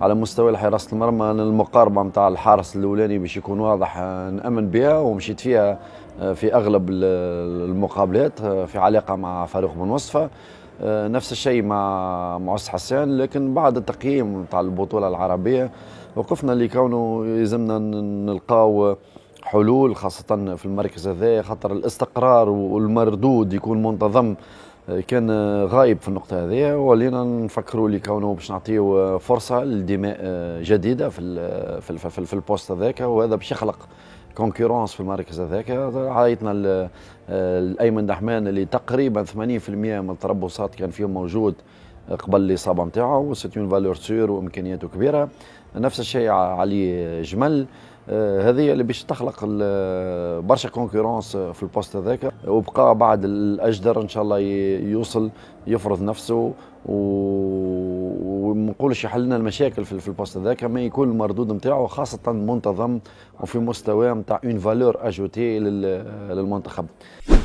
على مستوى حراسه المرمى المقاربه نتاع الحارس الاولاني باش يكون واضح آه، نامن بها ومشيت فيها آه، في اغلب المقابلات آه، في علاقه مع فاروق بن وصفه نفس الشيء مع معس حسان لكن بعد التقييم نتاع البطوله العربيه وقفنا اللي كونه يلزمنا نلقاو حلول خاصه في المركز هذا خاطر الاستقرار والمردود يكون منتظم كان غايب في النقطة هذه ولينا نفكروا لي كونه باش نعطيو فرصة لدماء جديدة في في, في, في البوست هذاك وهذا باش يخلق كونكورونس في المركز هذاك عيطنا آه، لايمن دحمان اللي تقريبا 80% من التربصات كان فيهم موجود قبل الاصابه نتاعو سيت اون فالور سور وامكانياته كبيره نفس الشيء علي جمل آه، هذه اللي باش تخلق برشا كونكورونس في البوست هذاك وبقى بعد الاجدر ان شاء الله يوصل يفرض نفسه وما نقولش يحل لنا المشاكل في البوست هذاك ما يكون المردود نتاعو خاصه منتظم وفي مستوى نتاع اون فالور اجوتي للمنتخب